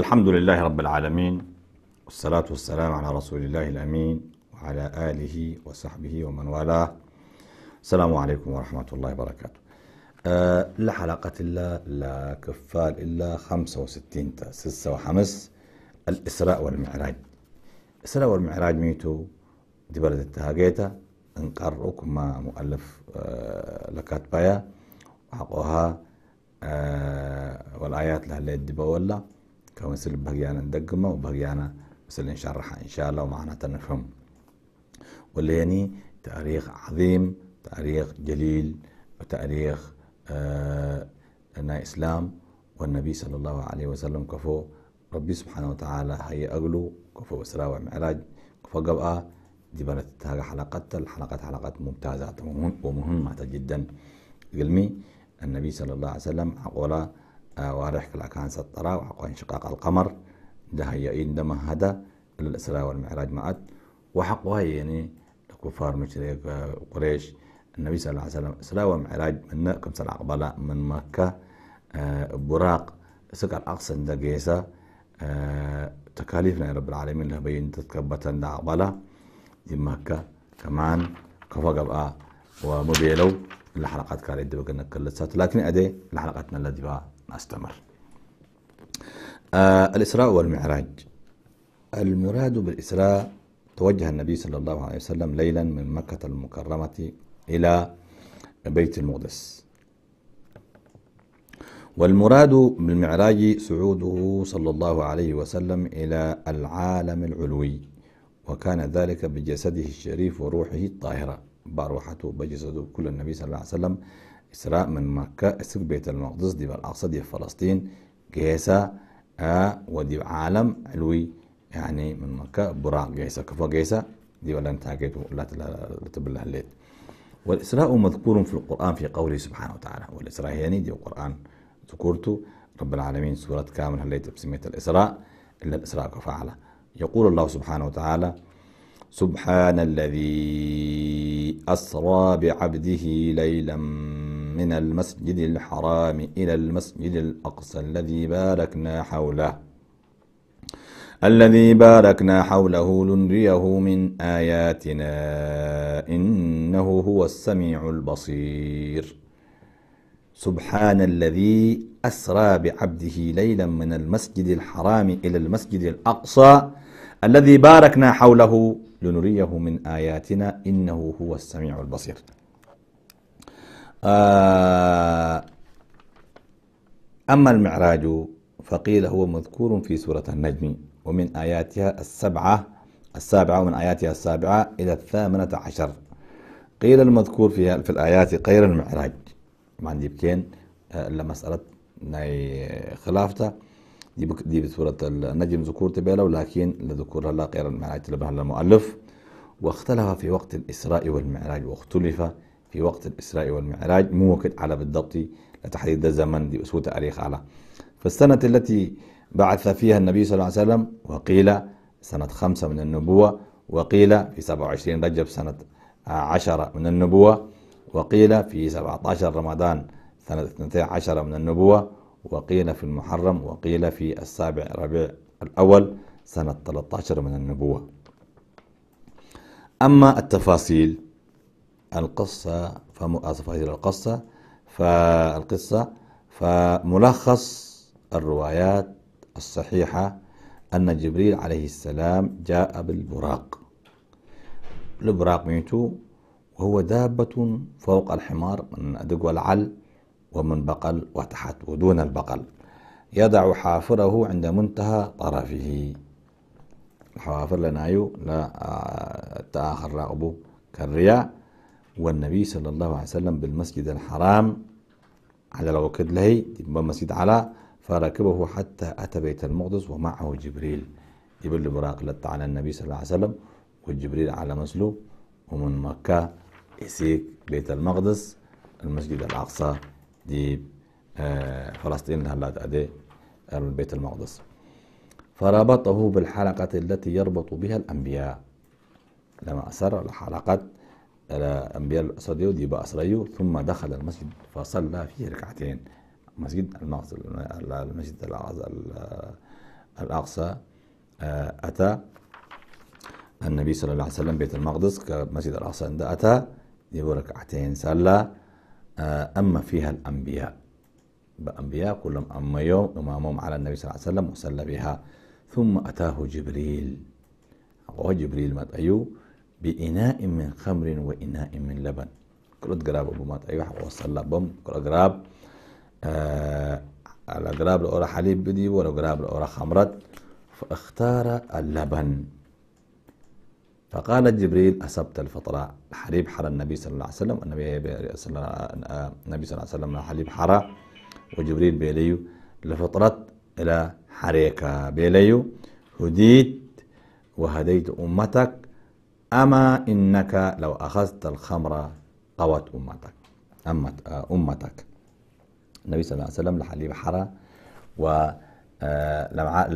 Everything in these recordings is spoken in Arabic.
الحمد لله رب العالمين والصلاة والسلام على رسول الله الأمين وعلى آله وصحبه ومن والاه السلام عليكم ورحمة الله وبركاته أه حلقة الله لا كفال إلا 65 وستين تأسسة وحمس الإسراء والمعراج الإسراء والمعراج ميتو دي بلد التهاجيتا انقرق ما مؤلف أه لكات أه والآيات لها اللي ولا كونسل بهجانا ندقمه وبهجانا مثل نشرحها إن شاء الله ومعناتها نفهم واللي يعني تاريخ عظيم تاريخ جليل وتاريخ آه إسلام والنبي صلى الله عليه وسلم كفو ربي سبحانه وتعالى هي أغلو كفو وسراء ومعراج كفو قبقى دي بلت حلقة الحلقة حلقة ممتازة ومهمة جدا قلمي النبي صلى الله عليه وسلم عقوله وارح كلا كان سطرا وعقوا انشقاق القمر دهيا إندما هذا كل الإسراء والمعراج معت وحقوا يعني الكفار مشرك قريش النبي صلى الله عليه وسلم إسراء والمعراج من كم سنة قبل من مكة آه، براق سكر أقصى دقيسة آه، تكاليفنا يا رب العالمين لها بين تتكبتا قبل مكة كمان كفقبقى ومبيلو الحلقات كانت دبقنا كل لكن أدي الحلقاتنا دي بقى استمر آه الإسراء والمعراج المراد بالإسراء توجه النبي صلى الله عليه وسلم ليلا من مكة المكرمة إلى بيت المقدس والمراد بالمعراج صعوده صلى الله عليه وسلم إلى العالم العلوي وكان ذلك بجسده الشريف وروحه الطاهرة بروحته بجسده كل النبي صلى الله عليه وسلم إسراء من مكة إسراء بيت المقدس دي بالأقصى دي فلسطين جيسا آه ودي عالم علوي يعني من مكة برا جيسا كفا جيسا دي ولا انتاجته لا تبلها الليل والإسراء مذكور في القرآن في قوله سبحانه وتعالى والإسراء يعني دي القرآن ذكرته رب العالمين سورة كامل هليت بسمية الإسراء إلا الإسراء كفعله يقول الله سبحانه وتعالى سبحان الذي أسرى بعبده ليلا من المسجد الحرام إلى المسجد الأقصى الذي باركنا حوله الذي باركنا حوله لنريه من آياتنا إنه هو السميع البصير سبحان الذي أسرى بعبده ليلا من المسجد الحرام إلى المسجد الأقصى الذي باركنا حوله لنريه من آياتنا إنه هو السميع البصير آه، أما المعراج فقيل هو مذكور في سورة النجم ومن آياتها السبعة السابعة ومن آياتها السابعة إلى الثامنة عشر قيل المذكور فيها في الآيات غير المعراج ما نجيب كين آه، لمسألة ناي خلافته دي, دي بسورة النجم ذكور تبيلا ولكن لذكورها لا غير المعراج تلبها المؤلف واختلف في وقت الإسراء والمعراج واختلف في وقت الإسراء والمعراج مو وقت على بالضبط لتحديد الزمن دي أسوة تاريخ على فالسنة التي بعث فيها النبي صلى الله عليه وسلم وقيل سنة خمسة من النبوة وقيل في 27 رجب سنة عشرة من النبوة وقيل في 17 رمضان سنة 12 من النبوة وقيل في المحرم وقيل في السابع ربيع الأول سنة 13 من النبوة أما التفاصيل القصة آسف آه، هذه القصة فالقصة فملخص الروايات الصحيحة أن جبريل عليه السلام جاء بالبراق البراق ميتو وهو دابة فوق الحمار من أدق العل ومن بقل وتحت ودون البقل يضع حافره عند منتهى طرفه الحوافر لنايو لا آه، تآخر رأبه كالرياء والنبي صلى الله عليه وسلم بالمسجد الحرام على الوقت لهي مسجد على فركبه حتى أتى بيت المقدس ومعه جبريل جبريل براق على النبي صلى الله عليه وسلم وجبريل على مسلو ومن مكة يسيك بيت المقدس المسجد الأقصى دي آه، فلسطين هلا أدي البيت آه، المقدس فربطه بالحلقة التي يربط بها الأنبياء لما أسر الحلقات على أنبياء الأسديود ودي باسريو ثم دخل المسجد فصلى فيه ركعتين مسجد الناصر المسجد الأقصى آه، أتى النبي صلى الله عليه وسلم بيت المقدس كمسجد الأقصى عند أتى دي ركعتين صلى آه، أما فيها الأنبياء بأنبياء كلهم أما يوم أمامهم على النبي صلى الله عليه وسلم وصلى بها ثم أتاه جبريل وجبريل مات تأيوه بإناء من خمر وإناء من لبن كرد جراب أبو مات أيوة وصل لبم كرة جراب آه على جراب الأورا حليب بدي ولا جراب الأورا خمرت فاختار اللبن فقال جبريل أصبت الفطرة حليب حرى النبي صلى الله عليه وسلم النبي صلى الله عليه وسلم آه، حليب حرى وجبريل بيليو لفطرة إلى حريكة بيليو هديت وهديت أمتك أما إنك لو أخذت الخمر قوت أمتك أمت آه، أمتك النبي صلى الله عليه وسلم لحليب حرى و آه،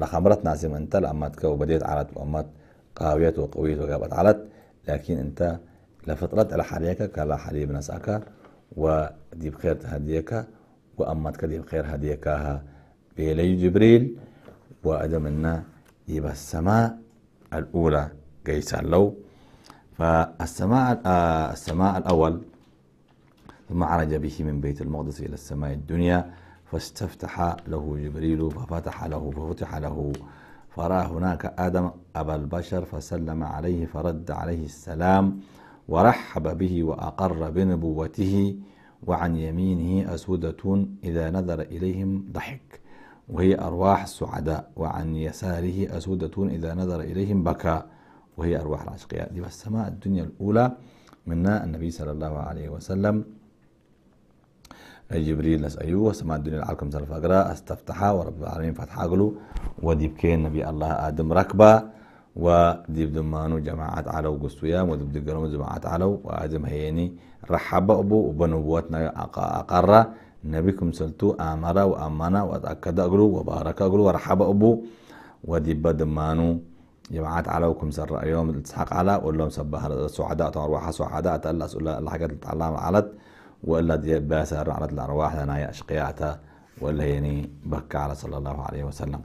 لخمرت ناسي انت لأمتك وبديت عرت وأمت قاويت وقويت وجابت عرت لكن انت لفطرت على حريك كلا حليب نسأك ودي بخير هديك وأمتك دي بخير هديكها بيلي جبريل وأدمنا يبقى السماء الأولى كيسان له فالسماء آه، السماء الأول ثم عرج به من بيت المقدس إلى السماء الدنيا فاستفتح له جبريل ففتح له ففتح له فرأى هناك آدم أبا البشر فسلم عليه فرد عليه السلام ورحب به وأقر بنبوته وعن يمينه أسودة إذا نظر إليهم ضحك وهي أرواح السعداء وعن يساره أسودة إذا نظر إليهم بكى وهي أرواح العشقياء دي بس سماء الدنيا الأولى منا النبي صلى الله عليه وسلم جبريل نس أيوه سماء الدنيا العالكم صرف أقرا استفتحا ورب العالمين فتح عقله ودي بكين نبي الله آدم ركبة ودي بدمانو جماعات علو قسويا ودي بدقرم جماعات علو وآدم هيني رحب أبو وبنبوتنا أقرى نبيكم سلتو آمرا وآمنا وأتأكد أقلو وبارك أقلو ورحب أبو ودي بدمانو جماعات وكم سر يوم الاسحاق على ولهم سبها سعداء طار ارواح سعداء سؤال الحاجات اللي تعلم علت وإلا جبا سر الأرواح لنا يا أشقياتا ولا يعني بكى على صلى الله عليه وسلم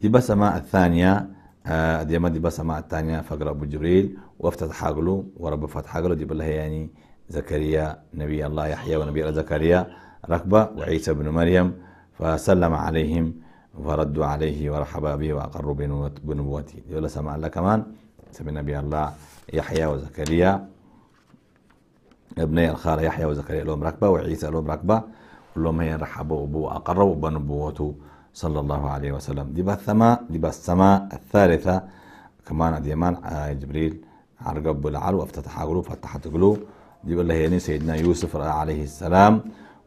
دي بس ما الثانية آه دي ما دي بس ما الثانية فقر أبو جبريل وافتتح حقله ورب فتح حقله دي بالله يعني زكريا نبي الله يحيى ونبي الله زكريا ركبة وعيسى بن مريم فسلم عليهم فردوا عليه ورحبا به وأقروا بنبوته يقول سمع الله كمان سمع النبي الله يحيى وزكريا ابني الخال يحيى وزكريا لهم ركبة وعيسى لهم ركبة كلهم هي رحبوا به وأقروا بنبوته صلى الله عليه وسلم دي السماء دي السماء الثالثة كمان ديمان آه، جبريل عرقب العلو افتتح قلوب فتحت قلوب دي بالله يعني سيدنا يوسف عليه السلام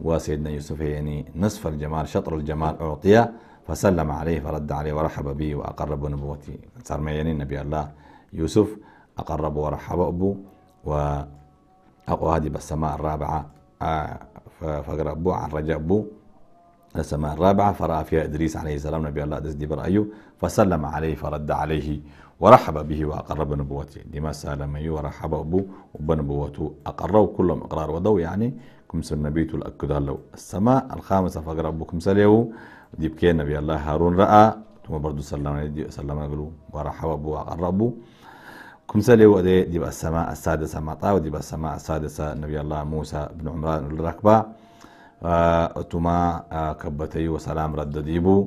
وسيدنا يوسف يعني نصف الجمال شطر الجمال أعطيه فسلم عليه فرد عليه ورحب به وأقر بنبوته صار معينين نبي الله يوسف أقر به ورحب أبو وأقوادي بالسماء الرابعة آه، فقرأ أبو عن رجاء أبو السماء الرابعة فرأى فيها إدريس عليه السلام نبي الله دي برأيه فسلم عليه فرد عليه ورحب به وأقر بنبوته دي ما سلم ورحب أبو وبنبوته أقروا كلهم إقرار ودو يعني كمس النبي تؤكد له السماء الخامسة فقرأ بكم سليه جيبكي نبي الله هارون رأى ثم برضو سلم سلم قالوا ورحب وقرب كمسالي ودي ديب السماء السادسة مطا وديب السماء السادسة نبي الله موسى بن عمران الركبة ثم آه، آه، كبتي وسلام رد ديبو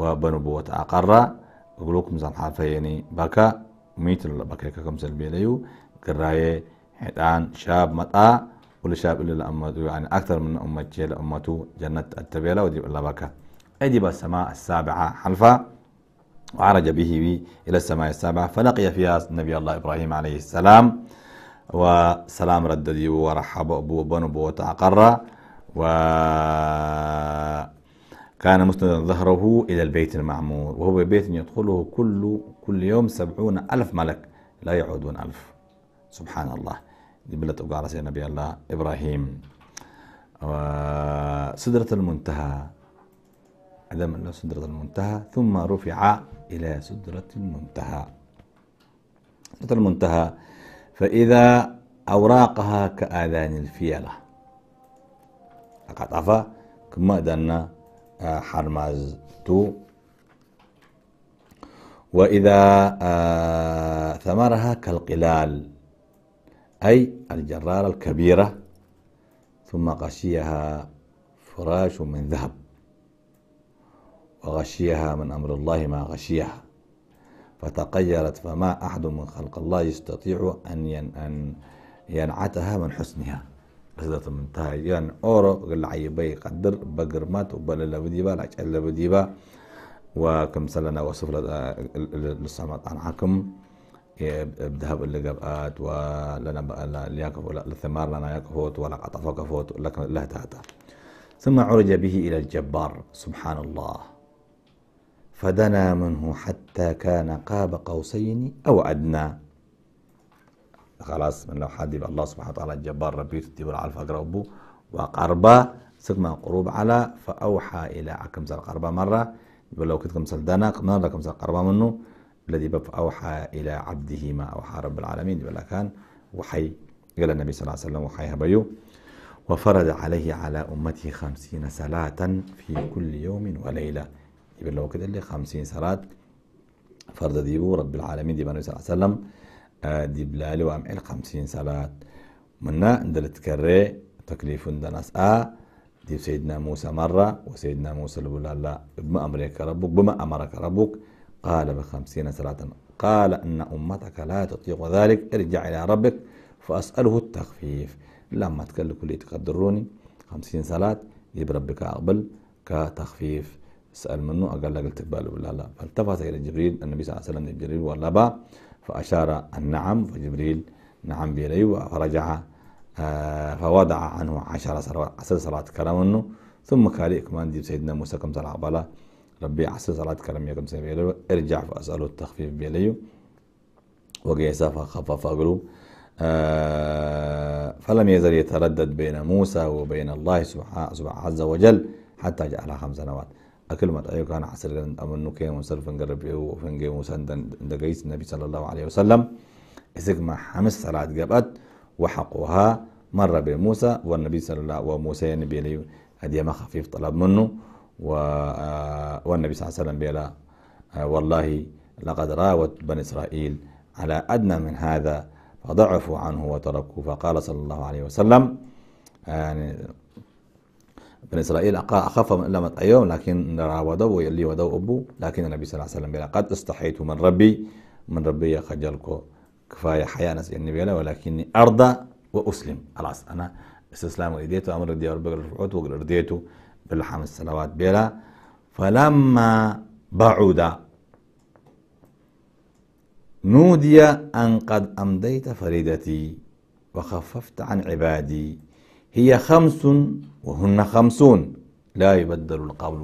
وبنبوة أقرى كم زن حافيني بكا ميت بكا كم كمسال بيليو كراية حيتان شاب مطا ولشاب إلا أمته يعني أكثر من أمته لأمته جنة التبيلة وديب الله بكا أدب السماء السابعة حلفا وعرج به إلى السماء السابعة فلقي فيها نبي الله إبراهيم عليه السلام وسلام رددي ورحب أبو بو تعقر وكان مسندا ظهره إلى البيت المعمور وهو بيت يدخله كل كل يوم سبعون ألف ملك لا يعودون ألف سبحان الله جبلة بلت أبقى على نبي الله إبراهيم وسدرة المنتهى عدم إلى سدرة المنتهى ثم رفع إلى سدرة المنتهى سدرة المنتهى فإذا أوراقها كآذان الفيلة أقطف كما آه، حرماز تو وإذا آه، ثمرها كالقلال أي الجرارة الكبيرة ثم غشيها فراش من ذهب وغشيها من أمر الله ما غشيها فتقيرت فما أحد من خلق الله يستطيع أن أن ينعتها من حسنها قصدة منتهى يعني أورا قل عيبي قدر بقرمات لا بديبا لا لعجل بديبا وكم سلنا وصف للصمد عنعكم بذهب اللي قبقات ولنا ليكف للثمار لنا يكفوت ولا قطفوك كفوت لكن لا تهتا ثم عرج به إلى الجبار سبحان الله فدنا منه حتى كان قاب قوسين أو أدنى خلاص من لو حد الله سبحانه وتعالى الجبار ربي على الفقر أبو وقربا سكما قروب على فأوحى إلى أكمس قربا مرة يقول لو كنت كمسل دانا مرة كمسل قربا منه الذي أوحى إلى عبده ما أوحى رب العالمين يقول كان وحي قال النبي صلى الله عليه وسلم وحيها بيو وفرض عليه على أمته خمسين صلاة في كل يوم وليلة يبقى لو كده اللي 50 صلاة فرض ديبو رب العالمين دي بنو صلى الله عليه وسلم آه، دي بلالي وامعل 50 صلاة منا اندل تكري تكليف ناس آ آه، دي سيدنا موسى مرة وسيدنا موسى لبول لا بما أمرك ربك بما أمرك ربك قال بخمسين صلاة قال أن أمتك لا تطيق ذلك ارجع إلى ربك فأسأله التخفيف لما تكلم كل تقدروني خمسين صلاة يب ربك أقبل كتخفيف سأل منه قال لك قلت ولا لا فالتفت إلى جبريل النبي صلى الله عليه وسلم جبريل با فأشار النعم فجبريل نعم بيلي فرجع آه، فوضع عنه عشر صلوات عشر صلوات كلام منه ثم قال كمان جيب سيدنا موسى كم صلاة بلا ربي عشر صلاة كلام يا كم سيدنا ارجع فأسأله التخفيف بيلي وقيسا فخفف قلوب آه فلم يزل يتردد بين موسى وبين الله سبحانه عز وجل حتى جعلها خمس سنوات كلمة أيوة كان عسر جن أمنو كي مسر فنجرب يو فنجي مسندن دقيس النبي صلى الله عليه وسلم ما حمس صلاة جابت وحقها مرة بموسى والنبي صلى الله وموسى النبي لي هدية ما خفيف طلب منه و آه، والنبي صلى الله عليه وسلم بيلا آه، والله لقد راوت بني إسرائيل على أدنى من هذا فضعفوا عنه وتركوا فقال صلى الله عليه وسلم آه، يعني بني إسرائيل أخاف من لما أيوم لكن نرى ودو يلي ودو أبو لكن النبي صلى الله عليه وسلم قال قد استحيت من ربي من ربي خجلكو كفاية حياة نسي يعني النبي ولكني أرضى وأسلم خلاص أنا استسلام رديته أمر ردي ربك رفعته وقل رديته الصلوات بلا فلما بعد نودي أن قد أمضيت فريدتي وخففت عن عبادي هي خمس وهن خمسون لا يبدل القول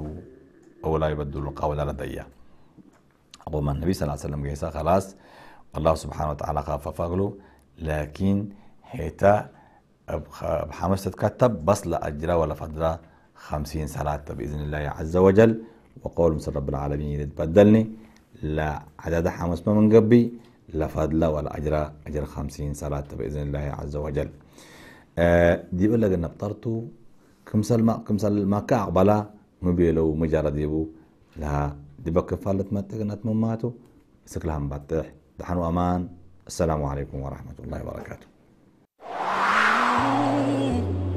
أو لا يبدل القول لدي أبو من النبي صلى الله عليه وسلم قيسا خلاص الله سبحانه وتعالى خاف فغلو لكن حتى بحمسة كتب بس لا ولا فدرة خمسين صلاة بإذن الله عز وجل وقول مصر رب العالمين إذا تبدلني لا عدد حمس ما من قبي لا فضل ولا أجر أجر خمسين صلاة بإذن الله عز وجل آه دي بلغ أن كمسال ما كمسال ما كاع مبيلو مجرد يبو لا دبك فالت ما تقنات مماتو سكلها مبتح دحن وامان السلام عليكم ورحمه الله وبركاته